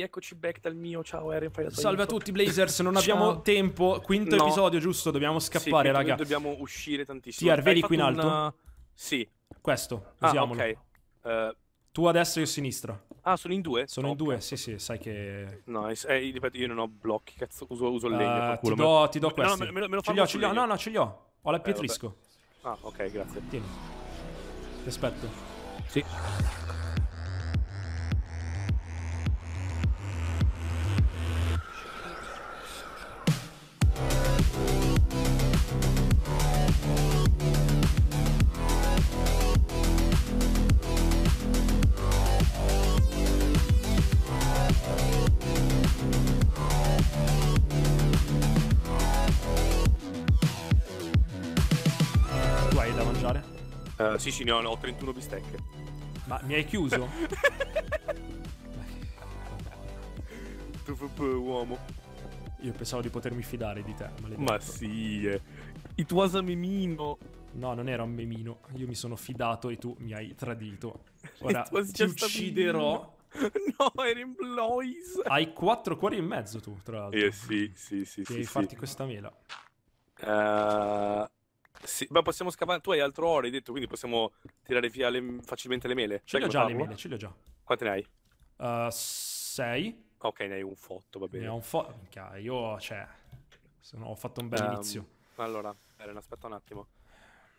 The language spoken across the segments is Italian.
eccoci back dal mio. Ciao Eren, Salve a tutti Blazers, non abbiamo Ciao. tempo. Quinto no. episodio, giusto? Dobbiamo scappare, sì, raga. Dobbiamo uscire tantissimo. Tiar, vedi qui in alto? Una... Eh, sì. Questo, ah, usiamolo. Ah, ok. Uh... Tu a destra e io a sinistra. Ah, sono in due? Sono oh, in due, okay. sì, sì, sai che... No, eh, eh ripeto, io non ho blocchi, cazzo, uso, uso il legno. Uh, ti do, ti do questo. No, no, me, me lo, ce li ho, ce li ho, no, no, ce li ho. Ho la pietrisco. Eh, ah, ok, grazie. Tieni. Ti aspetto. Sì. sì, sì, ne ho, ho 31 bistecche. Ma mi hai chiuso? uomo. Io pensavo di potermi fidare di te, maledetto. Ma sì, eh. it was a memino. No, non era un memino. Io mi sono fidato e tu mi hai tradito. Ora ti ucciderò. No, era in Blois. Hai quattro cuori e mezzo tu, tra l'altro. Eh sì, sì, sì. Devi sì, farti sì. questa mela. Uh, sì, ma possiamo scavare. Tu hai altro oro, hai detto, quindi possiamo tirare via le... facilmente le mele. Ce le ho già farlo? le mele, ce le ho già. Quante ne hai? Uh, sei. Ok, ne hai un fotto, va bene. Ne ho un fotto. Minchia, io, cioè, sono... ho fatto un bel um, inizio. Allora, Eren, aspetta un attimo.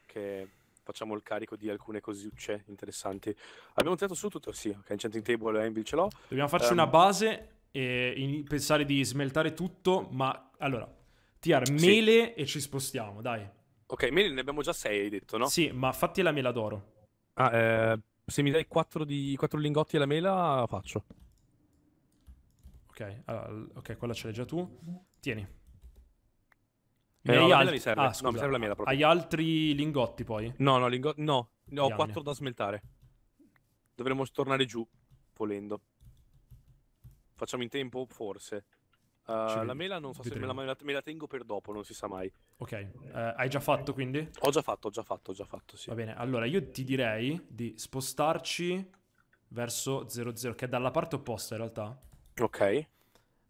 Che facciamo il carico di alcune cosucce interessanti. Abbiamo tirato su tutto? Sì, ok, Enchanting Table e eh, Anvil ce l'ho. Dobbiamo farci um, una ehm, base e in... pensare di smeltare tutto, ma allora, tirare mele sì. e ci spostiamo, dai. Ok, meno ne abbiamo già 6, hai detto, no? Sì, ma fatti la mela d'oro. Ah, eh, se mi dai 4, di, 4 lingotti e la mela, faccio. Ok, allora, ok, quella ce l'hai già tu. Tieni. Eh, no, al... mi serve. Ah, scusa. No, mi serve la mela proprio. Hai altri lingotti poi? No, no, lingotti... No, ne ho Diamine. 4 da smeltare. Dovremmo tornare giù, volendo. Facciamo in tempo, forse. Eh, la mela non so se me la, me la, tengo per dopo, non si sa mai. Ok, uh, hai già fatto quindi? Ho già fatto, ho già fatto, ho già fatto, sì. Va bene, allora io ti direi di spostarci verso 00, che è dalla parte opposta in realtà. Ok.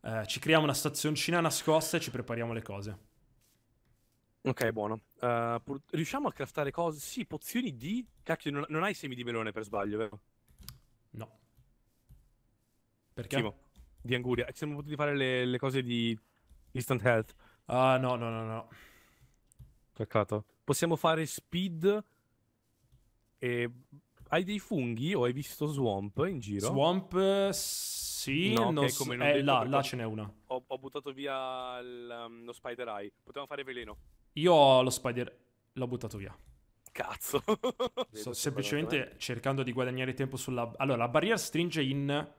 Uh, ci creiamo una stazioncina nascosta e ci prepariamo le cose. Ok, buono. Pur... Riusciamo a craftare cose? Sì, pozioni di... Cacchio, non, non hai semi di melone per sbaglio, vero? No. Perché? Simo di Anguria. Ci siamo potuti fare le, le cose di Instant Health. Ah, uh, no, no, no, no. Peccato. Possiamo fare speed e... Hai dei funghi o hai visto Swamp in giro? Swamp, eh, sì. No, non okay, come non eh, là, là ce n'è una. Ho, ho buttato via il, um, lo Spider Eye. Potevamo fare veleno. Io ho lo Spider... L'ho buttato via. Cazzo. Sto semplicemente cercando di guadagnare tempo sulla... Allora, la barriera stringe in...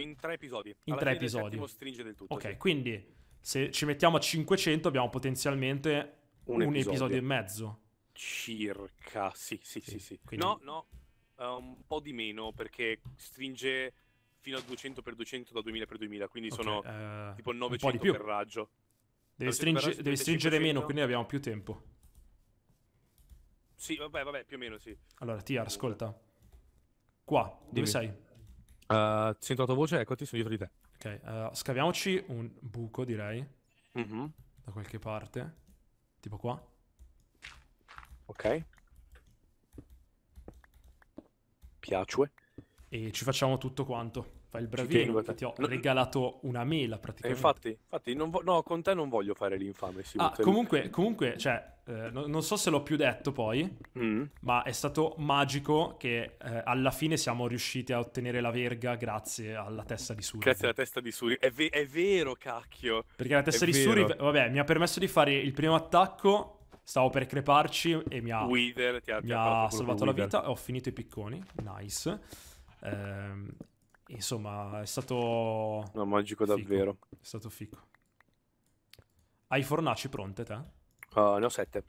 In tre episodi. In Alla tre episodi. stringe del tutto. Ok, sì. quindi se ci mettiamo a 500 abbiamo potenzialmente un, un episodio. episodio. e mezzo. Circa, sì, sì, sì. sì, sì. Quindi... No, no, eh, un po' di meno perché stringe fino a 200 x 200 da 2000 x 2000, quindi okay, sono uh, tipo 900 per raggio. Deve, stringe, per devi stringere meno, quindi abbiamo più tempo. Sì, vabbè, vabbè, più o meno sì. Allora, Tiar, uh. ascolta. Qua, dove Dimmi. sei? Uh, sento la tua voce, eccoti, sono dietro di te. Ok, uh, scaviamoci un buco, direi. Mm-hmm. Da qualche parte. Tipo qua. Ok. Piace. E ci facciamo tutto quanto. Fai il bravino che ti ho no. regalato una mela praticamente. Eh, infatti, infatti vo- no, con te non voglio fare l'infame. Ah, comunque, comunque cioè, eh, no, non so se l'ho più detto poi, mm. ma è stato magico che eh, alla fine siamo riusciti a ottenere la verga grazie alla testa di Suri. Grazie alla testa di Suri. È, ve- è, vero, cacchio. Perché la testa è di Suri, vabbè, mi ha permesso di fare il primo attacco stavo per creparci e mi ha, Wither, ti ha, mi ha salvato la vita. Ho finito i picconi, nice. Ehm, Insomma, è stato... No, magico fico. davvero. È stato fico. Hai fornaci pronte te? Uh, ne ho sette.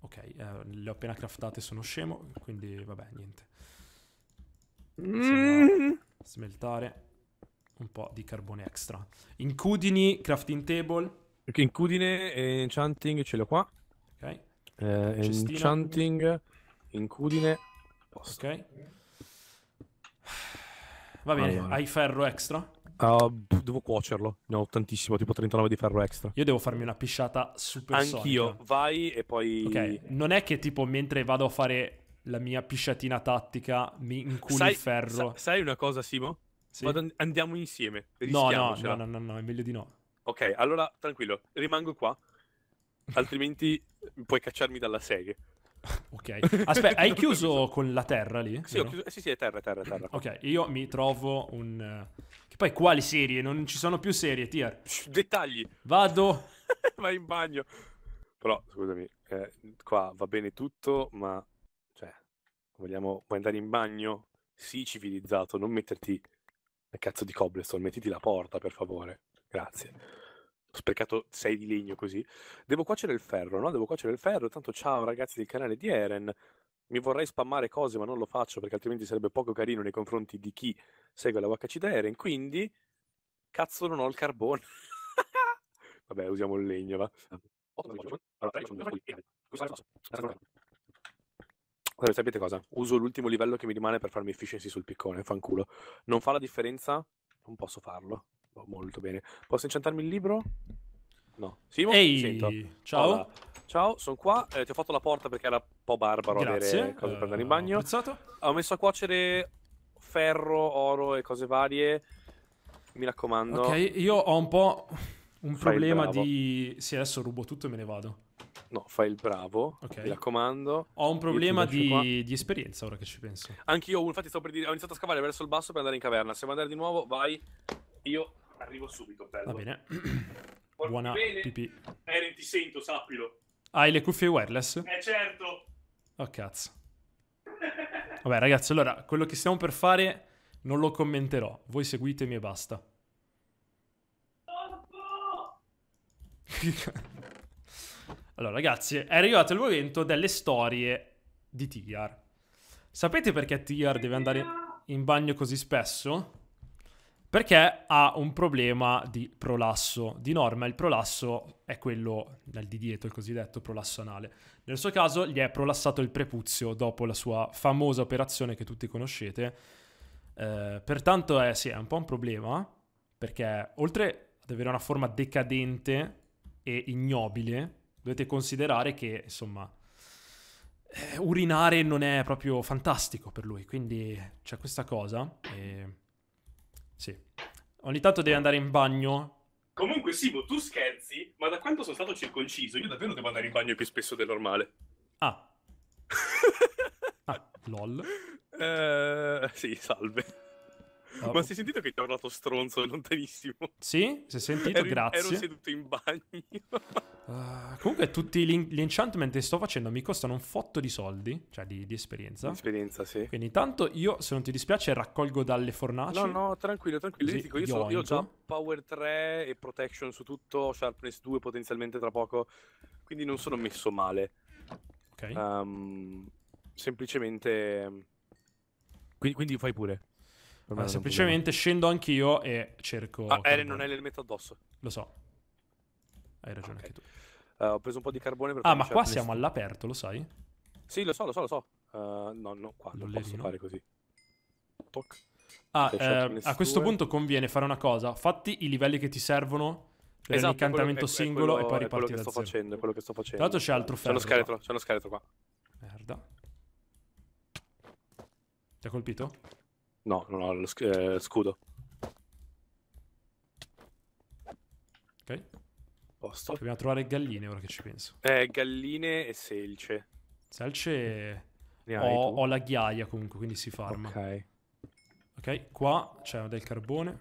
Ok, eh, le ho appena craftate, sono scemo, quindi vabbè, niente. Mm. Smeltare un po' di carbone extra. Incudini, crafting table. Ok, incudine e enchanting ce l'ho qua. Ok. Eh, enchanting, incudine. Posto. Ok. Va bene, allora. hai ferro extra? Uh, devo cuocerlo, ne ho tantissimo, tipo 39 di ferro extra. Io devo farmi una pisciata super Anch'io, vai e poi... Ok, non è che tipo mentre vado a fare la mia pisciatina tattica mi incuni sai, il ferro. Sa- sai una cosa, Simo? Sì. Vado, andiamo insieme. No no, no, no, no, no, è meglio di no. Ok, allora tranquillo, rimango qua, altrimenti puoi cacciarmi dalla serie. Ok, aspetta, hai chiuso con la terra lì? Sì, chiuso... sì, sì, è terra, terra, terra. ok, io mi trovo un... Eh, che poi quali serie? Non ci sono più serie, Tier. Dettagli. Vado. Vai in bagno. Però, scusami, eh, qua va bene tutto, ma... Cioè, vogliamo vuoi andare in bagno? Sì, civilizzato, non metterti... Cazzo di cobblestone, mettiti la porta, per favore. Grazie sprecato 6 di legno così. Devo cuocere il ferro, no? Devo cuocere il ferro. Tanto ciao ragazzi del canale di Eren. Mi vorrei spammare cose, ma non lo faccio perché altrimenti sarebbe poco carino nei confronti di chi segue la WHC da Eren. Quindi, cazzo, non ho il carbone. Vabbè, usiamo il legno, va. Allora, sapete cosa? Uso l'ultimo livello che mi rimane per farmi efficiency sul piccone, fanculo. Non fa la differenza? Non posso farlo. Oh, molto bene. Posso incantarmi il libro? No. Simo? Ehi, ciao. Hola. Ciao, sono qua. Eh, ti ho fatto la porta perché era un po' barbaro Grazie. avere cose per andare in eh, bagno. Ho, ho messo a cuocere ferro, oro e cose varie. Mi raccomando. Ok, io ho un po' un fai problema di... Sì, adesso rubo tutto e me ne vado. No, fai il bravo. Okay. Mi raccomando. Ho un problema di... di, esperienza ora che ci penso. Anch'io, infatti, sto per dire... ho iniziato a scavare verso il basso per andare in caverna. Se vuoi andare di nuovo, vai. Io Arrivo subito, bello. Va bene. Buona bene. pipì. Eren, ti sento, sappilo. Hai le cuffie wireless? Eh, certo. Oh, cazzo. Vabbè, ragazzi, allora, quello che stiamo per fare non lo commenterò. Voi seguitemi e basta. allora, ragazzi, è arrivato il momento delle storie di Tigar. Sapete perché Tigar deve andare in bagno così spesso? perché ha un problema di prolasso. Di norma il prolasso è quello dal di dietro, il cosiddetto prolasso anale. Nel suo caso gli è prolassato il prepuzio dopo la sua famosa operazione che tutti conoscete. Eh, pertanto è, sì, è un po' un problema, perché oltre ad avere una forma decadente e ignobile, dovete considerare che, insomma, eh, urinare non è proprio fantastico per lui. Quindi c'è questa cosa. E sì. Ogni tanto devi andare in bagno. Comunque, Simo, tu scherzi, ma da quanto sono stato circonciso, io davvero devo andare in bagno più spesso del normale. Ah. ah, lol. Eh, sì, salve. Oh. Ma si è sentito che ti ho parlato stronzo lontanissimo? Sì, si è sentito, ero, grazie. Ero seduto in bagno. Uh, comunque tutti gli, gli, enchantment che sto facendo mi costano un fotto di soldi, cioè di, di esperienza. Di esperienza, sì. Quindi intanto io, se non ti dispiace, raccolgo dalle fornaci. No, no, tranquillo, tranquillo. Sì, io, so, io ho già power 3 e protection su tutto, sharpness 2 potenzialmente tra poco, quindi non sono messo male. Ok. Um, semplicemente... Ehm, quindi, quindi fai pure. Allora, semplicemente scendo anch'io e cerco. Ah, Eren non è l'elemento addosso. Lo so. Hai ragione okay. anche tu. Uh, ho preso un po' di carbone per Ah, ma qua siamo all'aperto, lo sai? Sì, lo so, lo so, lo so. Uh, no, no, qua lo non levino. posso fare così. Toc. Ah, eh, a questo punto conviene fare una cosa. Fatti i livelli che ti servono per esatto, l'incantamento singolo quello, e poi riparti da zero. Facendo, è quello che sto facendo. Tra l'altro c'è altro ferro. C'è uno scheletro, c'è uno scheletro qua. Merda. Ti ha colpito? No, non ho lo eh, scudo. Ok. Posto. Dobbiamo trovare galline ora che ci penso. Eh, galline e selce. Selce ho, ho, la ghiaia comunque, quindi si farma. Ok. Ok, qua c'è del carbone.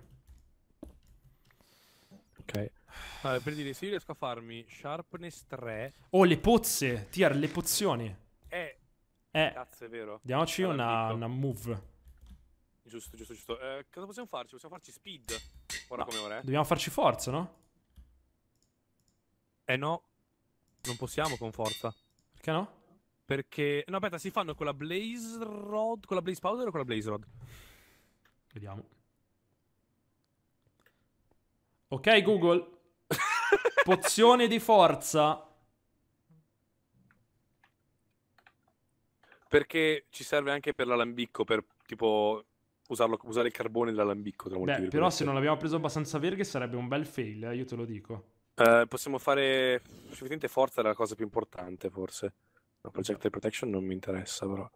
Ok. Allora, per dire, se io riesco a farmi sharpness 3... Oh, le pozze! Tiar, le pozioni! Eh, eh. cazzo è vero. Diamoci una, una move. Giusto, giusto, giusto. Eh, cosa possiamo farci? Possiamo farci speed? Ora no. come ora è? Eh? Dobbiamo farci forza, no? Eh no. Non possiamo con forza. Perché no? Perché... No, aspetta, si fanno con la blaze rod, con la blaze powder o con la blaze rod? Vediamo. Ok, Google. Pozione di forza. Perché ci serve anche per l'alambicco, per tipo usarlo, usare il carbone dell'alambicco. Tra Beh, però se non l'abbiamo preso abbastanza verghe sarebbe un bel fail, eh, io te lo dico. Eh, possiamo fare sufficiente forza, è la cosa più importante forse. La projectile esatto. protection non mi interessa però.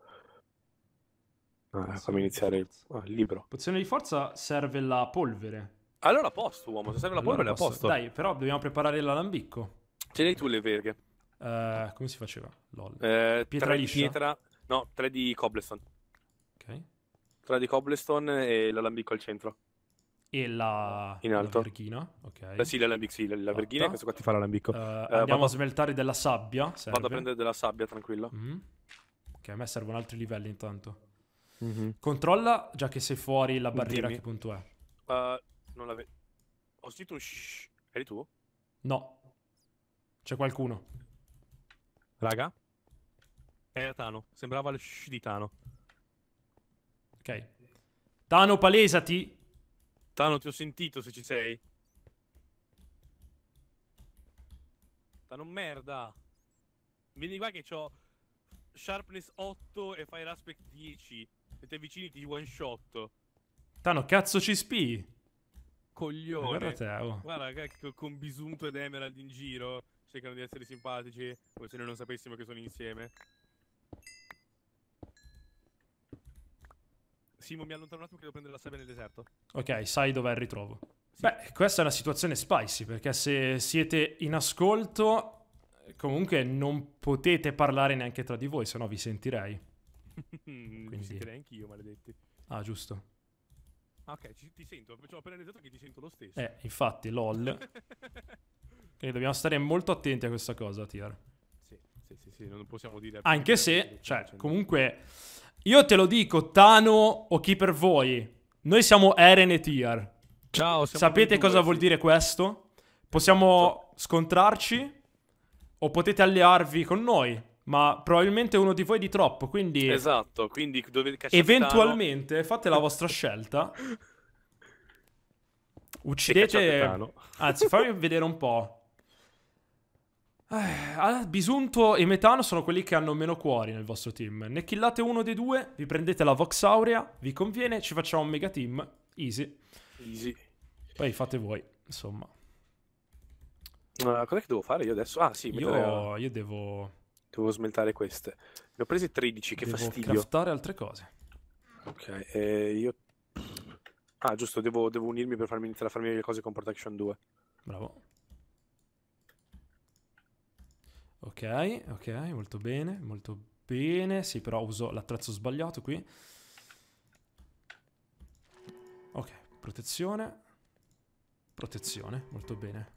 Ah, fammi iniziare il ah, libro. Pozione di forza serve la polvere. Allora a posto, uomo. Se serve la polvere, allora, a posto. Dai, però dobbiamo preparare l'alambicco. Ce l'hai tu le verghe? Uh, come si faceva? LOL. Eh, pietra di Pietra... No, 3 di cobblestone tra di cobblestone e l'alambico al centro. E la... In alto. La verghina, ok. Eh, sì, l'alambico, sì, la, la verghina, questo qua ti fa l'alambico. Uh, eh, andiamo eh, vado... a smeltare della sabbia, serve. Vado a prendere della sabbia, tranquillo. Mm. Ok, a me servono altri livelli intanto. Mm-hmm. Controlla, già che sei fuori, la barriera Dimmi. che punto è. Uh, non la vedo. Ho sentito un shh. Eri tu? No. C'è qualcuno. Raga? Era Tano. Sembrava il shh di Tano. Ok. Tano, palesati. Tano, ti ho sentito se ci sei. Tano, merda. Vieni qua che ho sharpness 8 e fire aspect 10. Se ti avvicini ti one shot. Tano, cazzo ci spi? Coglione. Guarda te, oh. Guarda, con Bisunto ed Emerald in giro cercano di essere simpatici, come se noi non sapessimo che sono insieme. Simo, mi allontano un attimo che devo prendere la sabbia nel deserto. Ok, sai dov'è il ritrovo. Sì. Beh, questa è una situazione spicy, perché se siete in ascolto, comunque non potete parlare neanche tra di voi, se no vi sentirei. Quindi... Mi sentirei anch'io, maledetti. Ah, giusto. Ah, ok, ci, ti sento. Ho appena detto che ti sento lo stesso. Eh, infatti, lol. Quindi dobbiamo stare molto attenti a questa cosa, Tier. Sì, sì, sì, sì non possiamo dire... Anche se, cioè, comunque... Io te lo dico, Tano o chi per voi. Noi siamo Eren e Tyr. Ciao, Sapete cosa due, vuol dire questo? Possiamo scontrarci o potete allearvi con noi, ma probabilmente uno di voi è di troppo, quindi... Esatto, quindi dovete cacciare Eventualmente fate la vostra scelta. Uccidete... Anzi, fammi vedere un po'. Eh, Bisunto e Metano sono quelli che hanno meno cuori nel vostro team. Ne killate uno dei due, vi prendete la Vox Aurea, vi conviene, ci facciamo un mega team. Easy. Easy. Poi fate voi, insomma. Uh, cos'è che devo fare io adesso? Ah, sì, io, a... io devo... Devo smeltare queste. Ne ho prese 13, che devo fastidio. Devo craftare altre cose. Ok, eh, io... Ah, giusto, devo, devo, unirmi per farmi iniziare a farmi le cose con Protection 2. Bravo. Ok, ok, molto bene, molto bene. Sì, però uso l'attrezzo sbagliato qui. Ok, protezione. Protezione, molto bene.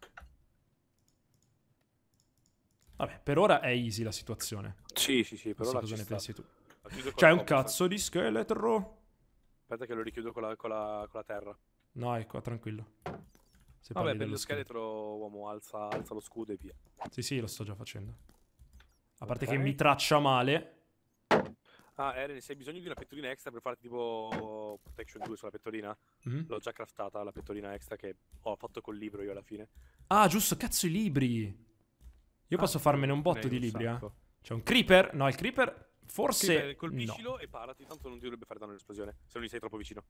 Vabbè, per ora è easy la situazione. Sì, sì, sì, per ora cosa ne sta. pensi tu? C'è un cazzo di scheletro! Aspetta che lo richiudo con la, con la, con la terra. No, ecco, tranquillo. Se Vabbè, per lo scheletro, uomo, alza, alza, lo scudo e via. Sì, sì, lo sto già facendo. A parte okay. che mi traccia male. Ah, Eren, se hai bisogno di una pettorina extra per farti tipo Protection 2 sulla pettorina, mm -hmm. l'ho già craftata la pettorina extra che ho fatto col libro io alla fine. Ah, giusto, cazzo i libri! Io ah, posso farmene un botto di libri, eh. sacco. eh. C'è un creeper? No, il creeper forse... Creeper, colpiscilo no. e parati, tanto non ti dovrebbe fare danno l'esplosione, se non gli sei troppo vicino.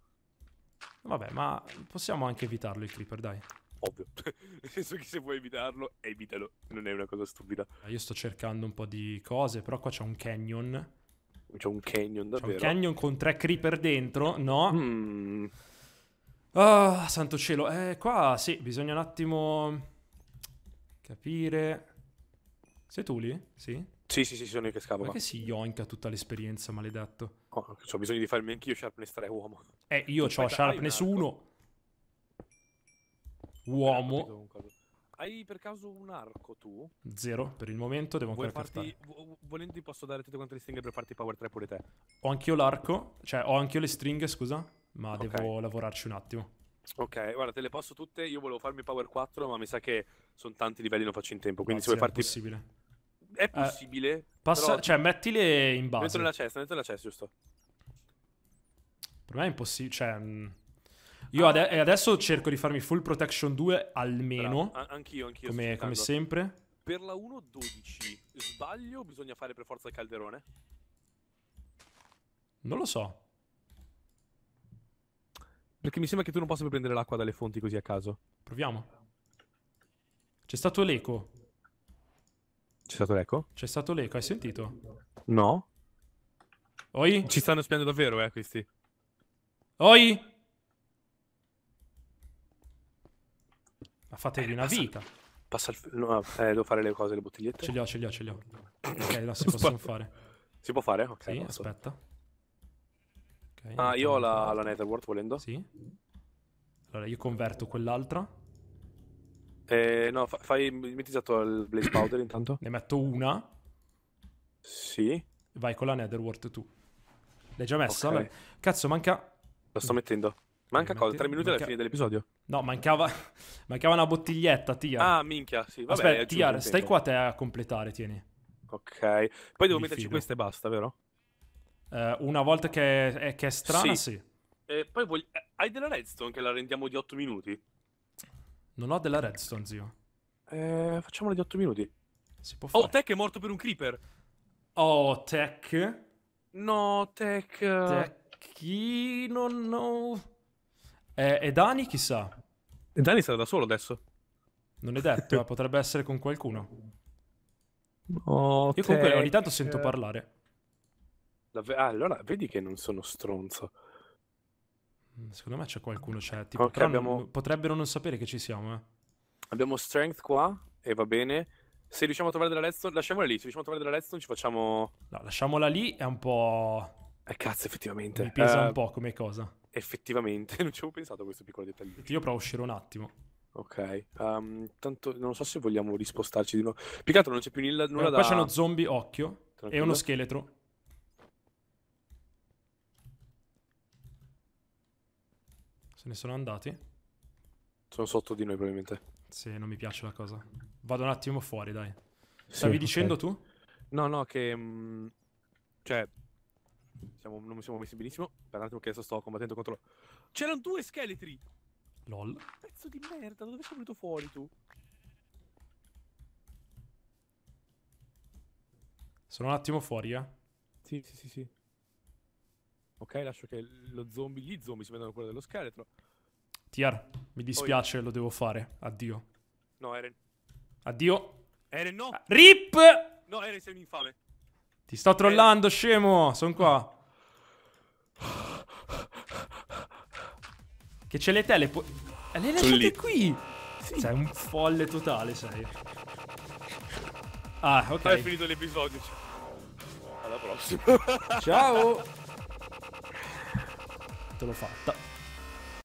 Vabbè, ma possiamo anche evitarlo il creeper, dai ovvio. Nel senso che se vuoi evitarlo, evitalo. Non è una cosa stupida. Ah, io sto cercando un po' di cose, però qua c'è un canyon. C'è un canyon davvero. C'è un canyon con tre creeper dentro, no? Mm. Oh, santo cielo. Eh, qua sì, bisogna un attimo capire. Sei tu lì? Sì? Sì, sì, sì, sono io che scavo. Ma che si ionca tutta l'esperienza, maledetto? Oh, ho bisogno di farmi anch'io sharpness 3, uomo. Eh, io ho sharpness 1. Uomo. Hai per caso un arco tu? Zero, per il momento devo ancora farti. Volendo ti posso dare tutte quante le stringhe per farti power 3 pure te. Ho anch'io l'arco, cioè ho anch'io le stringhe, scusa, ma okay. devo lavorarci un attimo. Ok, guarda, te le posso tutte, io volevo farmi power 4, ma mi sa che sono tanti livelli, non faccio in tempo, quindi Grazie, se vuoi farti... È possibile. È eh, possibile. Eh, passa... però... Cioè, mettile in base. Metto nella cesta, metto nella cesta, giusto. Per me è impossibile, cioè... Mh... Mm, io ade- adesso cerco di farmi full protection 2 almeno. Bravo. Anch'io, anch'io. Come, come sempre. Per la 1, 12. Sbaglio, bisogna fare per forza il calderone? Non lo so. Perché mi sembra che tu non possa prendere l'acqua dalle fonti così a caso. Proviamo. C'è stato l'eco. C'è stato l'eco? C'è stato l'eco, hai sentito? No. Oi? Ci stanno spiando davvero, eh, questi. Oi? Ma fatevi eh, una passa, vita. Passa il... no, eh, devo fare le cose, le bottigliette. Ce le ho, ce le ho, ce le ho. Ok, la si possono fare. Si può fare? Ok. Sì, aspetta. Okay, ah, io ho la, la Netherworld volendo. Sì. Allora, io converto quell'altra. Eh, no, fa, fai mimetizzato esatto il Blaze Powder intanto. Ne metto una. Sì. Vai con la Netherworld tu. L'hai già messa? Okay. Cazzo, manca... La sto mettendo. Manca cosa? Tre minuti manca... alla fine dell'episodio? No, mancava... mancava una bottiglietta, Tia. Ah, minchia, sì. Vabbè, Aspetta, Tia, stai qua te a completare, tieni. Ok. Poi devo Diffido. metterci queste e basta, vero? Eh, una volta che è, che è strana, sì. sì. Eh, poi voglio... Eh, hai della redstone che la rendiamo di 8 minuti? Non ho della redstone, zio. Eh, facciamola di 8 minuti. Si può oh, fare. Oh, Tech è morto per un creeper. Oh, Tech. No, Tech. Eh, tech. Chi non... No. E, eh, e Dani chissà. E Dani sarà da solo adesso. Non è detto, ma eh, potrebbe essere con qualcuno. Okay. Io comunque ogni tanto sento parlare. ah, allora vedi che non sono stronzo. Secondo me c'è qualcuno, c'è. Cioè, tipo, okay, abbiamo... non, potrebbero non sapere che ci siamo. Eh. Abbiamo strength qua e va bene. Se riusciamo a trovare della redstone, lasciamola lì. Se riusciamo a trovare della redstone, ci facciamo. No, lasciamola lì. È un po'. Eh, cazzo, effettivamente. Mi pesa uh... un po' come cosa effettivamente non ci avevo pensato a questo piccolo dettaglio. Io provo a uscire un attimo. Ok, um, tanto non so se vogliamo rispostarci di nuovo. Più che altro non c'è più nulla, nulla eh, da... Qua c'è uno zombie occhio Tranquilla. e uno scheletro. Se ne sono andati. Sono sotto di noi probabilmente. Se non mi piace la cosa. Vado un attimo fuori, dai. Stavi sì, dicendo okay. tu? No, no, che... Mh, mm, cioè, siamo, non siamo messi benissimo. Per un attimo che adesso sto combattendo contro... C'erano due scheletri! LOL. Pezzo di merda, dove sei venuto fuori tu? Sono un attimo fuori, eh. Sì, sì, sì, sì. Ok, lascio che lo zombie, gli zombie si vedano quello dello scheletro. Tiar, mi dispiace, Poi. lo devo fare. Addio. No, Eren. Addio. Eren, no. Ah, Rip! No, Eren, sei un infame. Ti sto trollando, scemo. Sono qua. Che c'è le tele. Po- eh, le hai lasciate lì. qui. Sì. Sei un folle totale, sei. Ah, ok. Hai finito l'episodio. Alla prossima. Ciao. Te l'ho fatta.